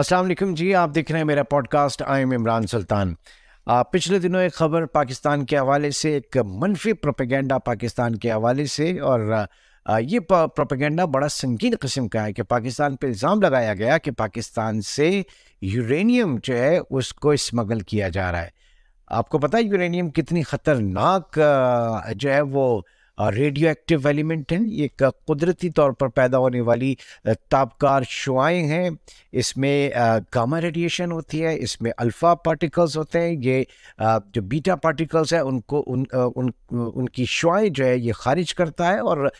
अस्सलाम वालेकुम जी आप देख रहे हैं मेरा podcast I am Imran Sultan पिछले दिनों एक खबर पाकिस्तान के हवाले से एक मनफी प्रोपेगेंडा पाकिस्तान के हवाले से और ये प्रोपेगेंडा बड़ा संगीन कस्म का है कि पाकिस्तान पर इल्ज़ाम लगाया गया कि पाकिस्तान से यूरेनियम जो है उसको स्मगल किया जा रहा है आपको पता है यूरेनियम कितनी ख़तरनाक जो है वो रेडियो एक्टिव एलिमेंट हैं ये कुदरती तौर पर पैदा होने वाली तापकार शुआएँ हैं इसमें गामा रेडिएशन होती है इसमें अल्फ़ा पार्टिकल्स होते हैं ये जो बीटा पार्टिकल्स हैं उनको उन, उन उनकी शुआएँ जो है ये खारिज करता है और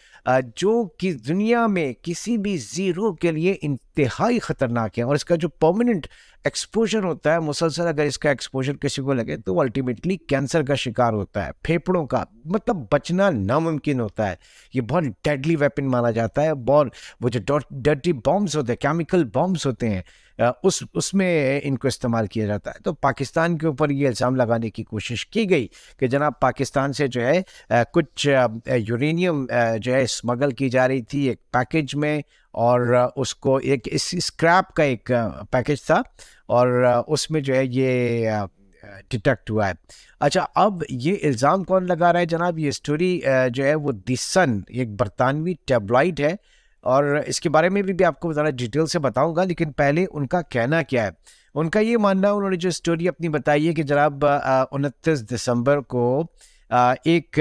जो कि दुनिया में किसी भी ज़ीरो के लिए इन इंतहाई ख़तरनाक है और इसका जो परमानेंट एक्सपोजर होता है मुसलसल अगर इसका एक्सपोजर किसी को लगे तो अल्टीमेटली कैंसर का शिकार होता है फेफड़ों का मतलब बचना नामुमकिन होता है ये बहुत डेडली वेपन माना जाता है बहुत वो जो डर्टी बॉम्ब्स होते हैं केमिकल बॉम्ब्स होते हैं उस उसमें इनको इस्तेमाल किया जाता है तो पाकिस्तान के ऊपर ये इल्ज़ाम लगाने की कोशिश की गई कि जनाब पाकिस्तान से जो है कुछ यूरेनियम जो है स्मगल की जा रही थी एक पैकेज में और उसको एक इस स्क्रैप का एक पैकेज था और उसमें जो है ये डिटेक्ट हुआ है अच्छा अब ये इल्ज़ाम कौन लगा रहा है जनाब ये स्टोरी जो है वो दिसन एक बरतानवी टेबलाइट है और इसके बारे में भी, भी आपको ज़रा डिटेल से बताऊंगा लेकिन पहले उनका कहना क्या है उनका ये मानना उन्होंने जो स्टोरी अपनी बताई है कि जनाब उनतीस दिसंबर को आ, एक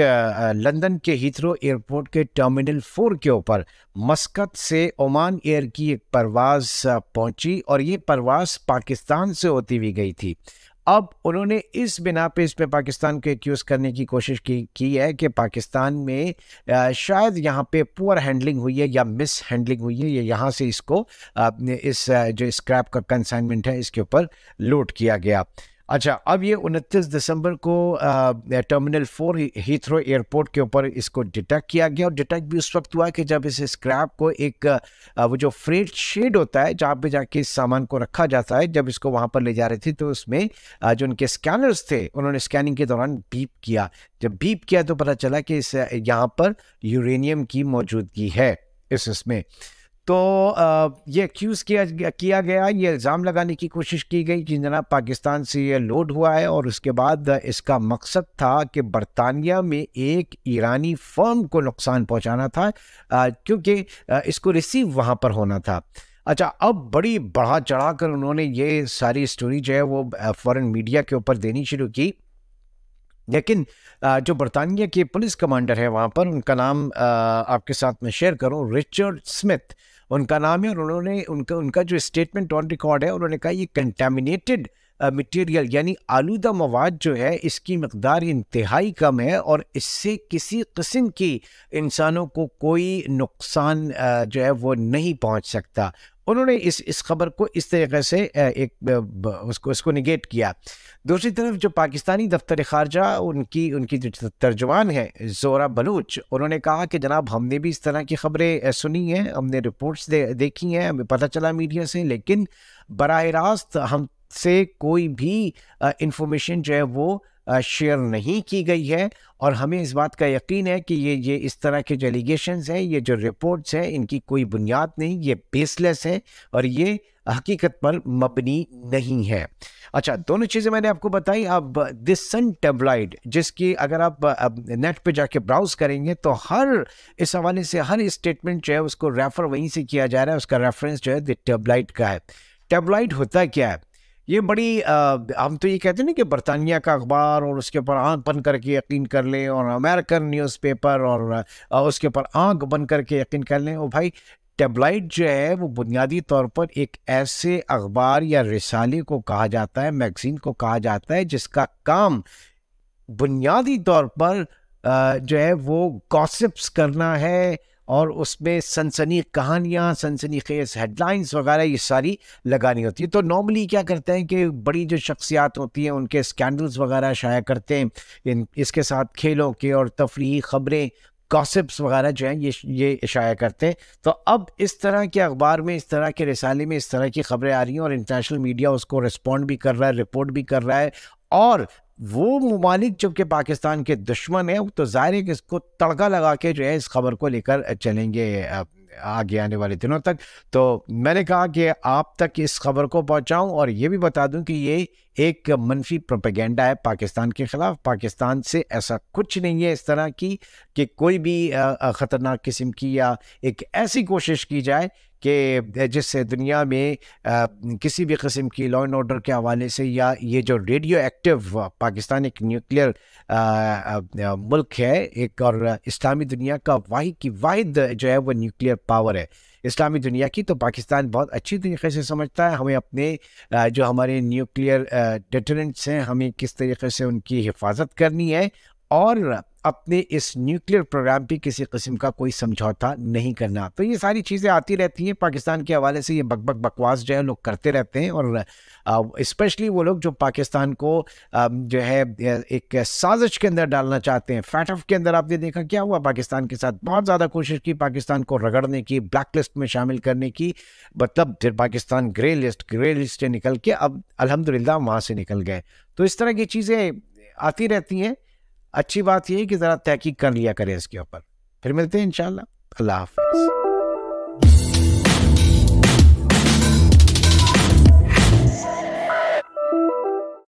लंदन के हीथ्रो एयरपोर्ट के टर्मिनल फोर के ऊपर मस्कत से ओमान एयर की एक परवाज़ पहुंची और ये परवाज़ पाकिस्तान से होती हुई गई थी अब उन्होंने इस बिना पे इस पे पाकिस्तान को एक्यूज़ करने की कोशिश की की है कि पाकिस्तान में शायद यहाँ पे पुअर हैंडलिंग हुई है या मिस हैंडलिंग हुई है या यहाँ से इसको अपने इस जो स्क्रैप का कंसाइनमेंट है इसके ऊपर लोड किया गया अच्छा अब ये 29 दिसंबर को टर्मिनल फोर हीथ्रो एयरपोर्ट के ऊपर इसको डिटेक्ट किया गया और डिटेक्ट भी उस वक्त हुआ कि जब इस स्क्रैप को एक आ, वो जो फ्रेट शेड होता है जहाँ पे जाके इस सामान को रखा जाता है जब इसको वहाँ पर ले जा रहे थे तो उसमें आ, जो उनके स्कैनर्स थे उन्होंने स्कैनिंग के दौरान बीप किया जब बीप किया तो पता चला कि इस यहाँ पर यूरेनियम की मौजूदगी है इस इसमें तो आ, ये एक्यूज़ किया किया गया ये इल्ज़ाम लगाने की कोशिश की गई कि जनाब पाकिस्तान से ये लोड हुआ है और उसके बाद इसका मकसद था कि बरतानिया में एक ईरानी फर्म को नुकसान पहुंचाना था क्योंकि इसको रिसीव वहाँ पर होना था अच्छा अब बड़ी बढ़ा चढ़ा कर उन्होंने ये सारी स्टोरी जो है वो फॉरेन मीडिया के ऊपर देनी शुरू की लेकिन जो बरतानिया के पुलिस कमांडर है वहाँ पर उनका नाम आपके साथ मैं शेयर करूँ रिचर्ड स्मिथ उनका नाम है और उन्होंने उनका उनका जो स्टेटमेंट ऑन रिकॉर्ड है उन्होंने कहा ये कंटेमिनेटेड मटेरियल यानी आलूदा मवाद जो है इसकी मकदार इंतहाई कम है और इससे किसी कस्म की इंसानों को कोई नुकसान जो है वो नहीं पहुंच सकता उन्होंने इस इस खबर को इस तरीके से एक उसको इसको निगेट किया दूसरी तरफ जो पाकिस्तानी दफ्तर खारजा उनकी उनकी जो तर्जुमान है जोरा बलूच उन्होंने कहा कि जनाब हमने भी इस तरह की खबरें सुनी हैं हमने रिपोर्ट्स दे, देखी हैं हमें पता चला मीडिया से लेकिन बरह रास्त हम से कोई भी इंफॉर्मेशन जो है वो शेयर नहीं की गई है और हमें इस बात का यकीन है कि ये ये इस तरह के जो एलिगेशन हैं ये जो रिपोर्ट्स हैं इनकी कोई बुनियाद नहीं ये बेसलेस है और ये हकीकत पर मबनी नहीं है अच्छा दोनों चीज़ें मैंने आपको बताई अब दिस सन टेबलाइड जिसकी अगर आप नेट पे जाके ब्राउज करेंगे तो हर इस हवाले से हर स्टेटमेंट जो है उसको रेफ़र वहीं से किया जा रहा है उसका रेफरेंस जो है द टेबलाइट का है टेबलाइट होता क्या है ये बड़ी हम तो ये कहते हैं ना कि बरतानिया का अखबार और उसके ऊपर आँख बन करके यकीन कर लें और अमेरिकन न्यूज़पेपर और उसके ऊपर आँख बन करके यकीन कर लें और भाई टेबलाइट जो है वो बुनियादी तौर पर एक ऐसे अखबार या रिसाले को कहा जाता है मैगज़ीन को कहा जाता है जिसका काम बुनियादी तौर पर जो है वो कॉसिप्स करना है और उसमें सनसनी कहानियाँ सनसनी खेज हेडलाइंस वगैरह ये सारी लगानी होती है तो नॉर्मली क्या करते हैं कि बड़ी जो शख्सियात होती हैं उनके स्कैंडल्स वगैरह शाया करते हैं इन इसके साथ खेलों के और तफरी ख़बरें गॉसिप्स वगैरह जो हैं ये ये शाया करते हैं तो अब इस तरह के अखबार में इस तरह के रिसाले में इस तरह की खबरें आ रही हैं और इंटरनेशनल मीडिया उसको रिस्पॉन्ड भी कर रहा है रिपोर्ट भी कर रहा है और वो ममालिक जबकि पाकिस्तान के दुश्मन है तो ज़ाहिर है कि इसको तड़का लगा के जो है इस खबर को लेकर चलेंगे आगे आने वाले दिनों तक तो मैंने कहा कि आप तक इस खबर को पहुंचाऊं और ये भी बता दूं कि ये एक मनफी प्रोपेगेंडा है पाकिस्तान के ख़िलाफ़ पाकिस्तान से ऐसा कुछ नहीं है इस तरह की कि कोई भी ख़तरनाक किस्म की या एक ऐसी कोशिश की जाए कि जिससे दुनिया में आ, किसी भी कस्म की लॉ एंड ऑर्डर के हवाले से या ये जो रेडियो एक्टिव पाकिस्तान एक न्यूक्लियर मुल्क है एक और इस्लामी दुनिया का वाहि की वाहिद जो है वो न्यूक्लियर पावर है इस्लामी दुनिया की तो पाकिस्तान बहुत अच्छी तरीके से समझता है हमें अपने जो हमारे न्यूक्लियर डेटरेंट्स हैं हमें किस तरीके से उनकी हिफाजत करनी है और अपने इस न्यूक्लियर प्रोग्राम पे किसी किस्म का कोई समझौता नहीं करना तो ये सारी चीज़ें आती रहती हैं पाकिस्तान के हवाले से ये बकबक बकवास जो है लोग करते रहते हैं और इस्पेशली वो लोग जो पाकिस्तान को जो है एक साजिश के अंदर डालना चाहते हैं ऑफ के अंदर आपने देखा क्या हुआ पाकिस्तान के साथ बहुत ज़्यादा कोशिश की पाकिस्तान को रगड़ने की ब्लैक लिस्ट में शामिल करने की मतलब फिर Pakistan grey list grey list से निकल के अब अलहमदिल्ला वहाँ से निकल गए तो इस तरह की चीज़ें आती रहती हैं अच्छी बात यह है कि ज़रा तहकीक कर लिया करें इसके ऊपर फिर मिलते हैं इन अल्लाह हाफिज़